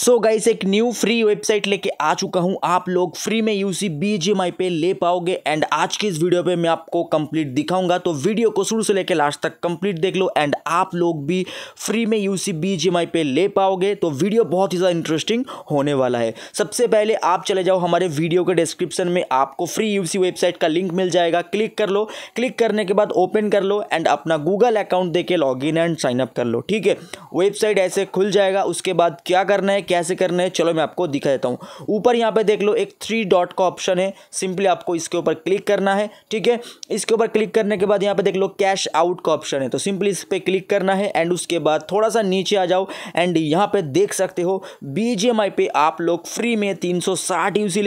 सो so guys एक new free website लेके आ चुका हूँ आप लोग फ्री में यूसी बीजीएमआई पे ले पाओगे एंड आज की इस वीडियो पे मैं आपको कंप्लीट दिखाऊंगा तो वीडियो को शुरू से लेके लास्ट तक कंप्लीट देख लो एंड आप लोग भी फ्री में यूसी बीजीएमआई पे ले पाओगे तो वीडियो बहुत ही ज़्यादा इंटरेस्टिंग होने वाला है सबसे पहले आप चले जाओ हमारे वीडियो के डिस्क्रिप्शन में आपको फ्री यू वेबसाइट का लिंक मिल जाएगा क्लिक कर लो क्लिक करने के बाद ओपन कर लो एंड अपना गूगल अकाउंट दे के लॉग एंड साइनअप कर लो ठीक है वेबसाइट ऐसे खुल जाएगा उसके बाद क्या करना है कैसे करना है चलो मैं आपको दिखा देता हूँ ऊपर यहाँ पे देख लो एक थ्री डॉट का ऑप्शन है सिंपली आपको इसके ऊपर क्लिक करना है ठीक है इसके ऊपर क्लिक करने के बाद यहाँ पे देख लो कैश आउट का ऑप्शन है तो सिंपली इस पर क्लिक करना है एंड उसके बाद थोड़ा सा नीचे आ जाओ एंड यहाँ पर देख सकते हो बी पे आप लोग फ्री में तीन सौ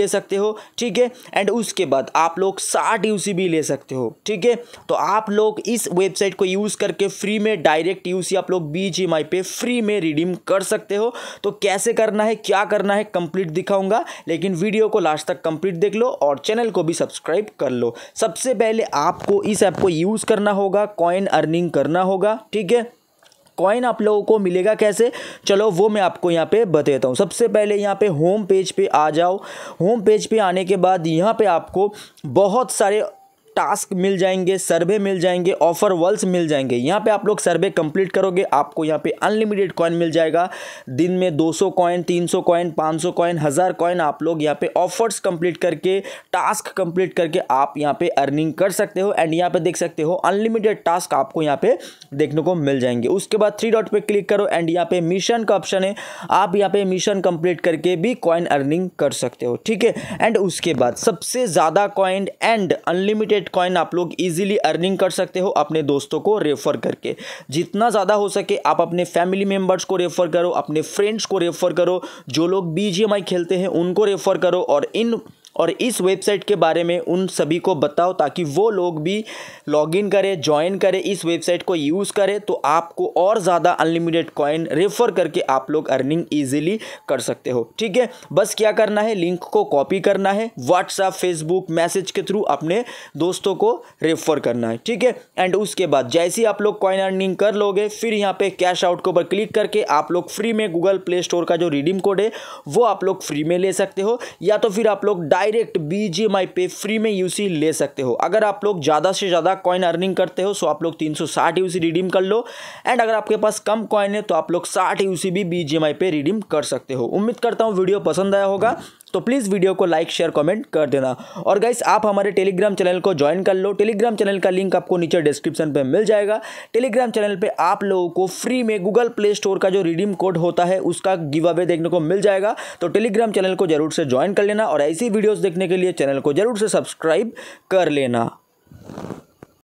ले सकते हो ठीक है एंड उसके बाद आप लोग साठ यू भी ले सकते हो ठीक है तो आप लोग इस वेबसाइट को यूज़ करके फ्री में डायरेक्ट यू आप लोग बी पे फ्री में रिडीम कर सकते हो तो कैसे कैसे करना है क्या करना है कंप्लीट दिखाऊंगा लेकिन वीडियो को लास्ट तक कंप्लीट देख लो और चैनल को भी सब्सक्राइब कर लो सबसे पहले आपको इस ऐप को यूज़ करना होगा कॉइन अर्निंग करना होगा ठीक है कॉइन आप लोगों को मिलेगा कैसे चलो वो मैं आपको यहाँ पे बताता हूँ सबसे पहले यहाँ पे होम पेज पे आ जाओ होम पेज पे आने के बाद यहाँ पे आपको बहुत सारे टास्क मिल जाएंगे सर्वे मिल जाएंगे ऑफर वर्ल्स मिल जाएंगे यहाँ पे आप लोग सर्वे कंप्लीट करोगे आपको यहाँ पे अनलिमिटेड कॉइन मिल जाएगा दिन में 200 कॉइन तीन सौ कॉइन पाँच सौ कॉइन हज़ार कॉइन आप लोग यहाँ पे ऑफर्स कंप्लीट करके टास्क कंप्लीट करके आप यहाँ पे अर्निंग कर सकते हो एंड यहाँ पे देख सकते हो अनलिमिटेड टास्क आपको यहाँ पे देखने को मिल जाएंगे उसके बाद थ्री डॉट पर क्लिक करो एंड यहाँ पे मिशन का ऑप्शन है आप यहाँ पे मिशन कंप्लीट करके भी कॉइन अर्निंग कर सकते हो ठीक है एंड उसके बाद सबसे ज़्यादा coin and unlimited hundred coin आप लोग इजीली अर्निंग कर सकते हो अपने दोस्तों को रेफर करके जितना ज़्यादा हो सके आप अपने फैमिली मेम्बर्स को रेफर करो अपने फ्रेंड्स को रेफर करो जो लोग बी खेलते हैं उनको रेफर करो और इन और इस वेबसाइट के बारे में उन सभी को बताओ ताकि वो लोग भी लॉगिन करें ज्वाइन करें इस वेबसाइट को यूज़ करें तो आपको और ज़्यादा अनलिमिटेड कॉइन रेफ़र करके आप लोग अर्निंग ईजिली कर सकते हो ठीक है बस क्या करना है लिंक को कॉपी करना है व्हाट्सएप फेसबुक मैसेज के थ्रू अपने दोस्तों को रेफ़र करना है ठीक है एंड उसके बाद जैसे ही आप लोग कॉइन अर्निंग कर लोगे फिर यहाँ पर कैश आउट के ऊपर क्लिक करके आप लोग फ्री में गूगल प्ले स्टोर का जो रिडीम कोड है वो आप लोग फ्री में ले सकते हो या तो फिर आप लोग डायरेक्ट आई पे फ्री में यूसी ले सकते हो अगर आप लोग ज़्यादा से ज़्यादा कॉइन अर्निंग करते हो सो आप लोग 360 यूसी रिडीम कर लो एंड अगर आपके पास कम कॉइन है तो आप लोग 60 यूसी भी आई पे रिडीम कर सकते हो उम्मीद करता हूँ वीडियो पसंद आया होगा तो प्लीज़ वीडियो को लाइक शेयर कमेंट कर देना और गाइस आप हमारे टेलीग्राम चैनल को ज्वाइन कर लो टेलीग्राम चैनल का लिंक आपको नीचे डिस्क्रिप्शन पर मिल जाएगा टेलीग्राम चैनल पर आप लोगों को फ्री में गूगल प्ले स्टोर का जो रिडीम कोड होता है उसका गिव अवे देखने को मिल जाएगा तो टेलीग्राम चैनल को जरूर से ज्वाइन कर लेना और ऐसी वीडियोज़ देखने के लिए चैनल को जरूर से सब्सक्राइब कर लेना